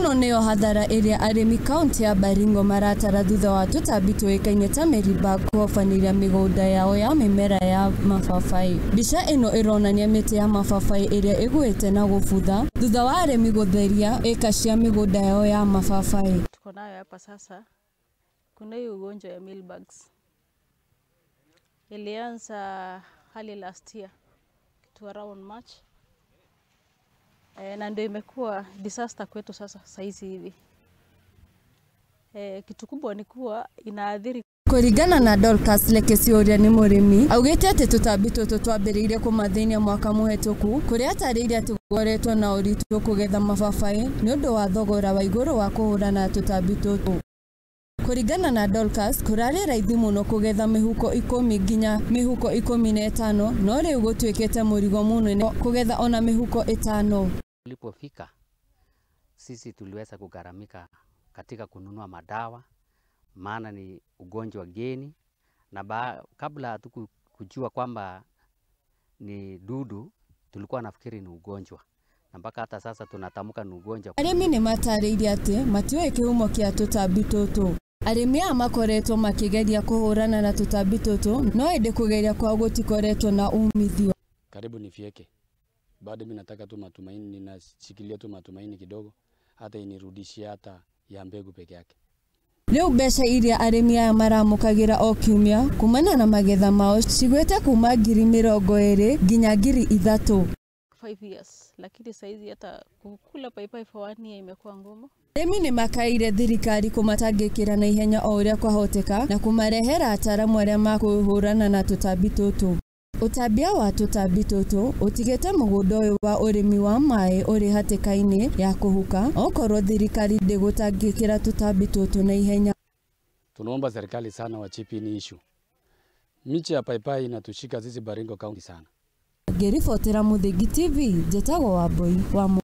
ĩno nĩyo hathara ĩrĩa arĩmi kaunti ya Baringo maratara thutha wa tũtambi tũĩkaine ta meribag kũhobanĩria mĩgũnda yao ya mĩmera ya mababaĩ. Mbica ĩno ĩronania mĩtĩ ya mababaĩ ĩrĩa ĩgũĩte na gũbutha thutha wa arĩmi gũtheria ĩka cia mĩgũnda yao ya mababaĩ. Tuko hapa sasa, kuna hiyo ugonjwa ya mealybugs ilianza hali last year kitu around March e, na ndio imekuwa disaster kwetu sasa saizi hivi. E, kitu kubwa ni kuwa inaathiri kuringana na Dorcas Lekesi uria ni murimi augite ati tutambi tutu twambiriire kumathinia mwaka muhituku kuria atariire ati goretwo na uritu kugetha mababae ni undu wa thogora wa iguru wa kuhurana tutambi tutu kuringana na Dorcas kurarä raithi muno kugetha mihuko ikumi nginya mihuko ikumi na itano no riu gutuikite murigo munene kugetha ona mihuko itano Tulipofika sisi tuliweza kugharamika katika kununua madawa, maana ni ugonjwa geni, na ba, kabla hatukujua kwamba ni dudu, tulikuwa nafikiri ni ugonjwa na mpaka hata sasa tunatamka ni ugonjwa. Arimi ni matarĩirie atĩ matiũĩ kĩhumo kĩa tũtambi tũtũ arĩmi aya makoretwo makĩgeria kũhũrana na tũtambi tũtũ no ĩndĩ kũgeria kwao gũtikoretwo na umithio. Karibu nifieke bado mi nataka tu matumaini, ninashikilia tu matumaini kidogo, hata inirudishia hata ya mbegu peke yake riu mbeca iria arimi aya maramukagira o kiumia kumana na magetha mao cigwite kuma ngiri mirongo iri nginya ngiri ithatu years lakini saizi hata kukula paipai for one year ngumu Arĩmi nĩ makaire thirikari kũmatangĩkĩra na ihenya o ũrĩa kwahoteka na kũmarehera ataaramu arĩa makwĩhũrana na tũtambi tũtũ utabia wa tũtambi tũtũ ũtigĩte mũgũnda ũyũ wa urimi wa mai uri hatĩka-inĩ ya kũhuka okorwo thirikari ndĩgũtangĩkĩra tũtambi tũtũ na ihenya. Tunaomba serikali sana wachipi ni ishu michi ya paipai inatushika zizi Baringo County sana. Ngĩribotera Mũthingi TV, njĩtagwo Wambui wa